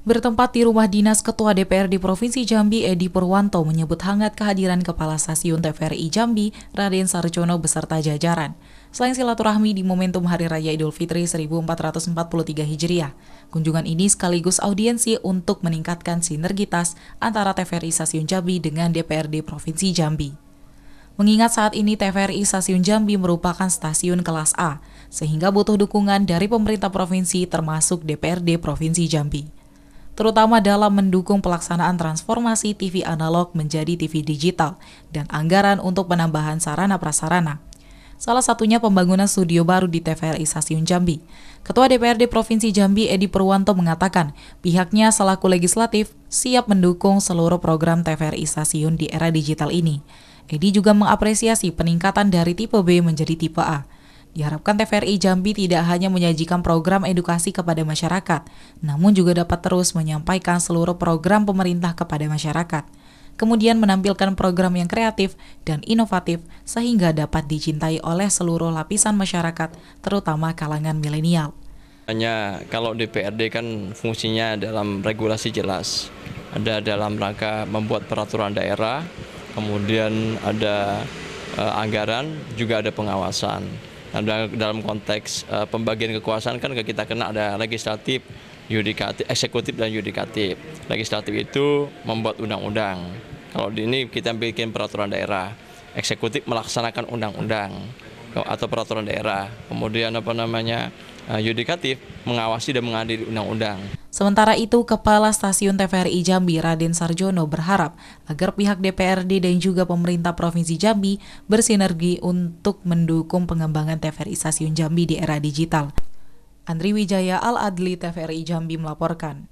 Bertempat di rumah dinas Ketua DPR di Provinsi Jambi, Edi Purwanto menyebut hangat kehadiran Kepala Stasiun TVRI Jambi, Raden Sarjono beserta jajaran. Selain silaturahmi di momentum Hari Raya Idul Fitri 1443 Hijriah, kunjungan ini sekaligus audiensi untuk meningkatkan sinergitas antara TVRI Stasiun Jambi dengan DPRD Provinsi Jambi. Mengingat saat ini TVRI Stasiun Jambi merupakan stasiun kelas A, sehingga butuh dukungan dari pemerintah provinsi termasuk DPRD Provinsi Jambi terutama dalam mendukung pelaksanaan transformasi TV analog menjadi TV digital dan anggaran untuk penambahan sarana prasarana. Salah satunya pembangunan studio baru di TVRI Stasiun Jambi. Ketua DPRD Provinsi Jambi Edi Purwanto mengatakan, pihaknya selaku legislatif siap mendukung seluruh program TVRI Stasiun di era digital ini. Edi juga mengapresiasi peningkatan dari tipe B menjadi tipe A Diharapkan TVRI Jambi tidak hanya menyajikan program edukasi kepada masyarakat, namun juga dapat terus menyampaikan seluruh program pemerintah kepada masyarakat. Kemudian menampilkan program yang kreatif dan inovatif sehingga dapat dicintai oleh seluruh lapisan masyarakat, terutama kalangan milenial. Hanya kalau DPRD kan fungsinya dalam regulasi jelas, ada dalam rangka membuat peraturan daerah, kemudian ada eh, anggaran, juga ada pengawasan. Nah, dalam konteks uh, pembagian kekuasaan kan kita kena ada legislatif, yudikatif, eksekutif dan yudikatif. Legislatif itu membuat undang-undang. Kalau di ini kita bikin peraturan daerah, eksekutif melaksanakan undang-undang atau peraturan daerah. Kemudian apa namanya? Uh, yudikatif mengawasi dan mengadili undang-undang. Sementara itu, Kepala Stasiun TVRI Jambi Raden Sarjono berharap agar pihak DPRD dan juga pemerintah Provinsi Jambi bersinergi untuk mendukung pengembangan TVRI Stasiun Jambi di era digital. Andri Wijaya Al-Adli TVRI Jambi melaporkan.